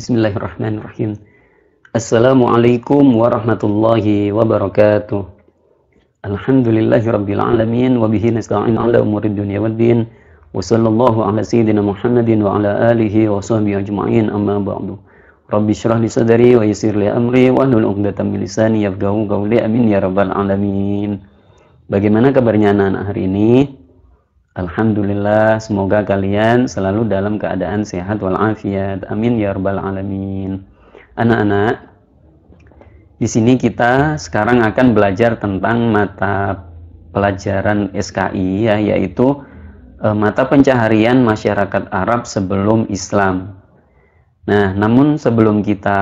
Bismillahirrahmanirrahim. Assalamualaikum warahmatullahi wabarakatuh. Alhamdulillahi rabbil alamin wa bihi nasta'in 'ala umurid dunya waddin. Wa sallallahu ala sayyidina Muhammadin wa ala alihi wa sahbihi ajma'in amma ba'du. Rabbi syrah li sadari wa yisir li amri wa ahlul uqdatan min lisani yafqahu amin ya rabbal alamin. Bagaimana kabarnya anak-anak hari ini? Alhamdulillah, semoga kalian selalu dalam keadaan sehat walafiat. Amin ya rabbal alamin. Anak-anak, di sini kita sekarang akan belajar tentang mata pelajaran SKI ya, yaitu e, mata pencaharian masyarakat Arab sebelum Islam. Nah, namun sebelum kita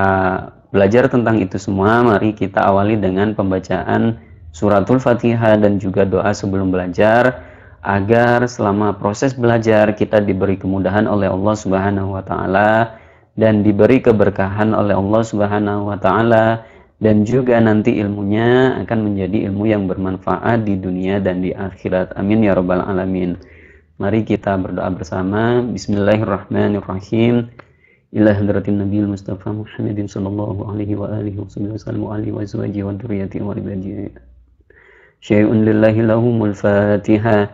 belajar tentang itu semua, mari kita awali dengan pembacaan suratul Fatihah dan juga doa sebelum belajar agar selama proses belajar kita diberi kemudahan oleh Allah Subhanahu wa taala dan diberi keberkahan oleh Allah Subhanahu wa taala dan juga nanti ilmunya akan menjadi ilmu yang bermanfaat di dunia dan di akhirat. Amin ya rabbal alamin. Mari kita berdoa bersama. Bismillahirrahmanirrahim. إلى wa النبي wa محمد wa alaihi wa وآله wa وسلم wa وأزواجه wa وعباده wa لله wa fatihah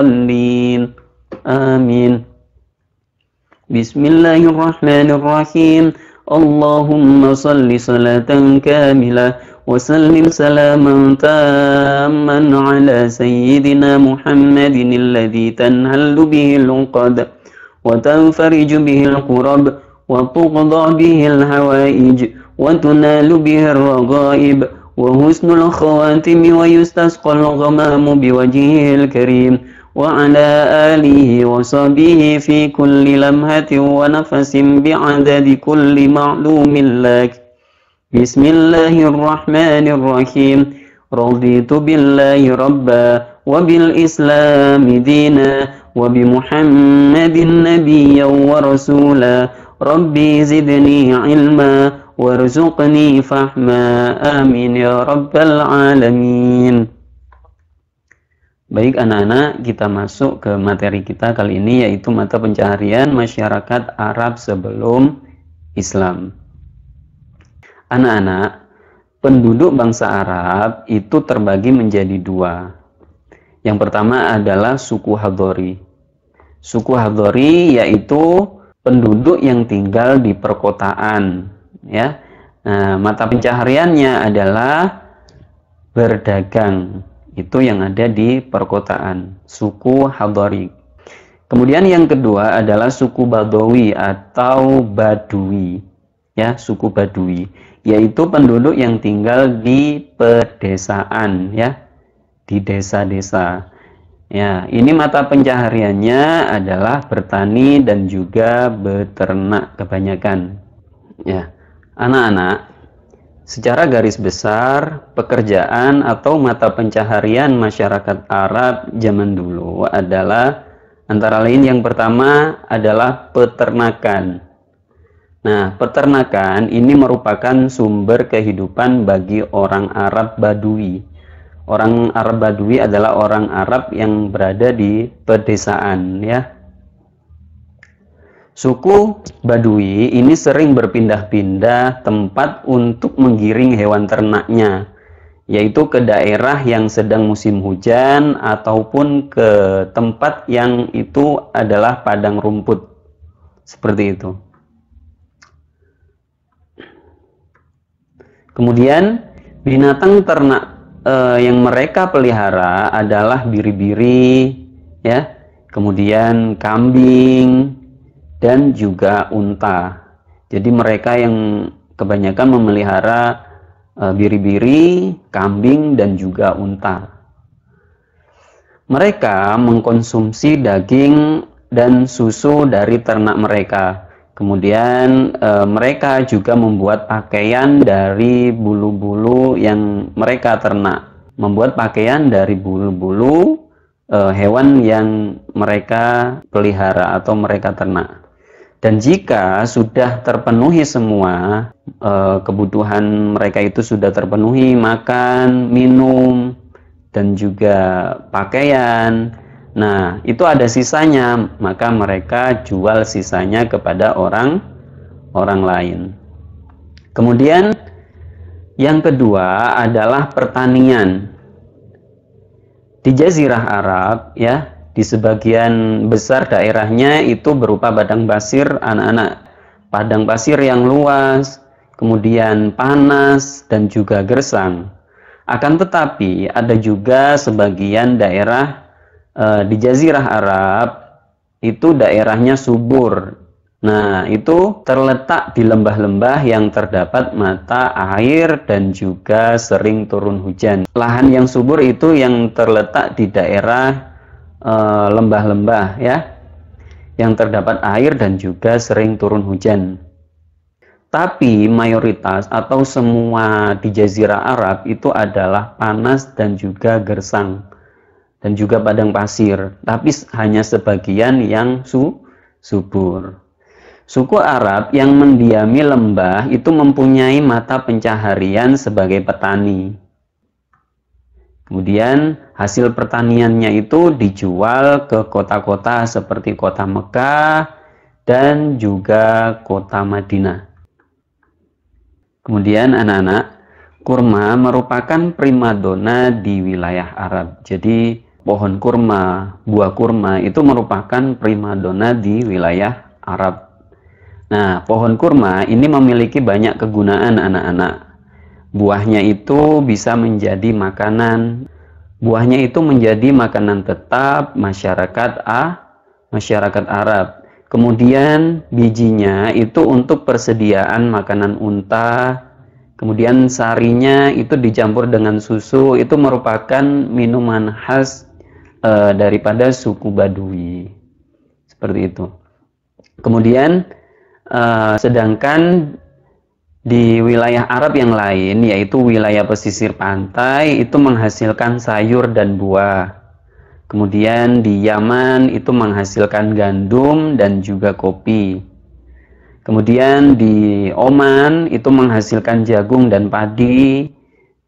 الضالين آمين بسم الله الرحمن الرحيم اللهم صل صلاة كاملة وسلم سلاما تاما على سيدنا محمد الذي تنهل به العقد وتنفرج به القرب وتقضى به الحوائج وتنال به الرغائب وحسن الخواتم ويستسقى الغمام بوجهه الكريم وعلى آله وصحبه في كل لمحة ونفس بعدد كل معلوم لك بسم الله الرحمن الرحيم رضيت بالله ربا وبالإسلام دينا وبمحمد نبيا ورسولا ربي زدني علما وارزقني فهما آمين يا رب العالمين Baik anak-anak, kita masuk ke materi kita kali ini yaitu mata pencaharian masyarakat Arab sebelum Islam. Anak-anak, penduduk bangsa Arab itu terbagi menjadi dua. Yang pertama adalah suku Hadori. Suku Hadori yaitu penduduk yang tinggal di perkotaan, ya. Nah, mata pencahariannya adalah berdagang itu yang ada di perkotaan, suku Hadari. Kemudian yang kedua adalah suku Badawi atau Badui, ya, suku Badui, yaitu penduduk yang tinggal di pedesaan, ya, di desa-desa. Ya, ini mata pencahariannya adalah bertani dan juga beternak kebanyakan. Ya, anak-anak, Secara garis besar, pekerjaan atau mata pencaharian masyarakat Arab zaman dulu adalah antara lain yang pertama adalah peternakan. Nah, peternakan ini merupakan sumber kehidupan bagi orang Arab Badui. Orang Arab Badui adalah orang Arab yang berada di pedesaan ya. Suku Badui ini sering berpindah-pindah tempat untuk menggiring hewan ternaknya, yaitu ke daerah yang sedang musim hujan ataupun ke tempat yang itu adalah padang rumput. Seperti itu. Kemudian binatang ternak eh, yang mereka pelihara adalah biri-biri, ya. Kemudian kambing, dan juga unta. Jadi mereka yang kebanyakan memelihara e, biri-biri, kambing dan juga unta. Mereka mengkonsumsi daging dan susu dari ternak mereka. Kemudian e, mereka juga membuat pakaian dari bulu-bulu yang mereka ternak. Membuat pakaian dari bulu-bulu e, hewan yang mereka pelihara atau mereka ternak. Dan jika sudah terpenuhi semua eh, kebutuhan mereka itu sudah terpenuhi makan, minum, dan juga pakaian. Nah, itu ada sisanya, maka mereka jual sisanya kepada orang orang lain. Kemudian yang kedua adalah pertanian. Di jazirah Arab ya, di sebagian besar daerahnya itu berupa padang pasir anak-anak padang pasir yang luas kemudian panas dan juga gersang akan tetapi ada juga sebagian daerah e, di jazirah Arab itu daerahnya subur nah itu terletak di lembah-lembah yang terdapat mata air dan juga sering turun hujan lahan yang subur itu yang terletak di daerah Eh, lembah-lembah ya yang terdapat air dan juga sering turun hujan. Tapi mayoritas atau semua di jazirah Arab itu adalah panas dan juga gersang dan juga padang pasir, tapi hanya sebagian yang su subur. Suku Arab yang mendiami lembah itu mempunyai mata pencaharian sebagai petani. Kemudian hasil pertaniannya itu dijual ke kota-kota seperti kota Mekah dan juga kota Madinah. Kemudian anak-anak, kurma merupakan primadona di wilayah Arab. Jadi pohon kurma, buah kurma itu merupakan primadona di wilayah Arab. Nah, pohon kurma ini memiliki banyak kegunaan anak-anak. Buahnya itu bisa menjadi makanan. Buahnya itu menjadi makanan tetap masyarakat A, masyarakat Arab. Kemudian bijinya itu untuk persediaan makanan unta, kemudian sarinya itu dicampur dengan susu, itu merupakan minuman khas e, daripada suku Badui. Seperti itu. Kemudian e, sedangkan di wilayah Arab yang lain, yaitu wilayah pesisir pantai, itu menghasilkan sayur dan buah. Kemudian di Yaman itu menghasilkan gandum dan juga kopi. Kemudian di Oman itu menghasilkan jagung dan padi.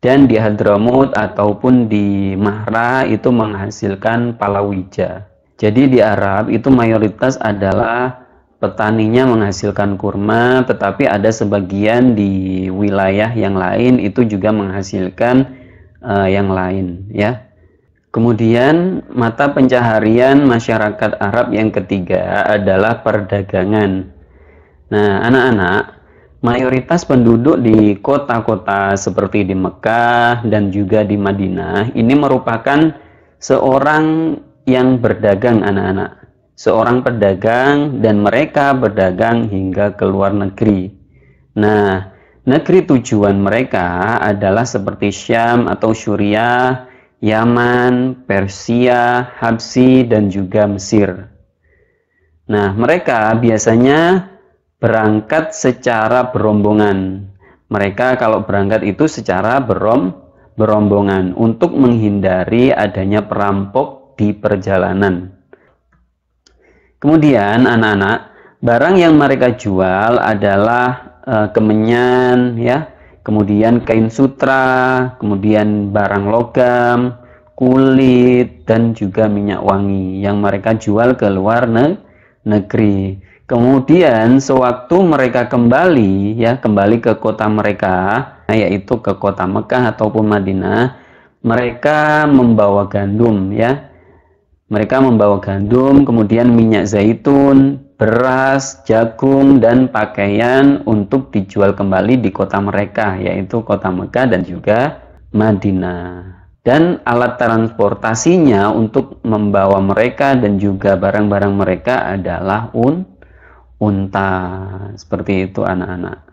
Dan di Hadramut ataupun di Mahra itu menghasilkan palawija. Jadi di Arab itu mayoritas adalah petaninya menghasilkan kurma, tetapi ada sebagian di wilayah yang lain itu juga menghasilkan uh, yang lain, ya. Kemudian mata pencaharian masyarakat Arab yang ketiga adalah perdagangan. Nah, anak-anak, mayoritas penduduk di kota-kota seperti di Mekah dan juga di Madinah ini merupakan seorang yang berdagang anak-anak seorang pedagang dan mereka berdagang hingga ke luar negeri. Nah, negeri tujuan mereka adalah seperti Syam atau Suriah, Yaman, Persia, Habsi, dan juga Mesir. Nah, mereka biasanya berangkat secara berombongan. Mereka kalau berangkat itu secara berom berombongan untuk menghindari adanya perampok di perjalanan. Kemudian anak-anak, barang yang mereka jual adalah e, kemenyan ya, kemudian kain sutra, kemudian barang logam, kulit dan juga minyak wangi yang mereka jual ke luar ne negeri. Kemudian sewaktu mereka kembali ya kembali ke kota mereka yaitu ke kota Mekah ataupun Madinah mereka membawa gandum ya mereka membawa gandum, kemudian minyak zaitun, beras, jagung, dan pakaian untuk dijual kembali di kota mereka, yaitu kota Mekah dan juga Madinah. Dan alat transportasinya untuk membawa mereka dan juga barang-barang mereka adalah un unta. Seperti itu anak-anak.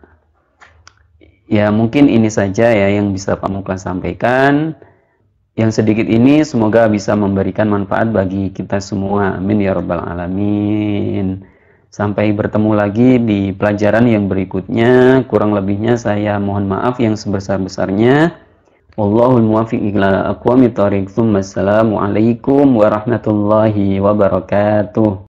Ya mungkin ini saja ya yang bisa Pak Muklas sampaikan. Yang sedikit ini semoga bisa memberikan manfaat bagi kita semua. Amin ya rabbal alamin. Sampai bertemu lagi di pelajaran yang berikutnya. Kurang lebihnya saya mohon maaf yang sebesar-besarnya. Wallahul muwafiq ila aqwamit thariq. warahmatullahi wabarakatuh.